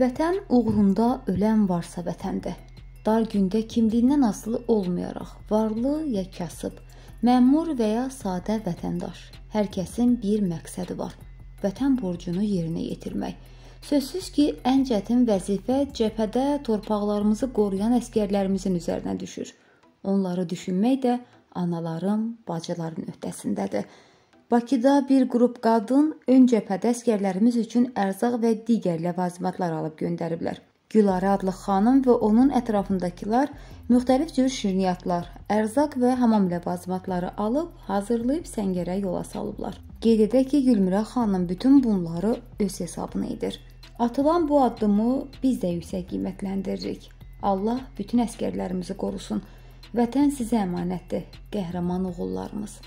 Vətən uğrunda ölən varsa vətəndir. Dar gündə kimliyindən asılı olmayaraq, varlı ya kasıb, məmur və ya sadə vətəndaş, hər kəsin bir məqsədi var. Vətən borcunu yerinə yetirmək. Sözsüz ki, ən çətin vəzifə cəbhədə torpaqlarımızı qoruyan əskərlərimizin üzərinə düşür. Onları düşünmək də anaların, bacıların öhdəsindədir. Bakıda bir qrup qadın ön cəbhədə əsgərlərimiz üçün ərzaq və digər ləvazimatlar alıb göndəriblər. Gülarə adlı xanım və onun ətrafındakılar müxtəlif cür şirniyyatlar, ərzaq və hamam ləvazimatları alıb, hazırlayıb səngərə yola salıblar. Qeyd edək ki, Gülmürə xanım bütün bunları öz hesabına edir. Atılan bu addımı biz də yüksək qiymətləndiririk. Allah bütün əsgərlərimizi qorusun. Vətən sizə əmanətdir, qəhrəman oğullarımız.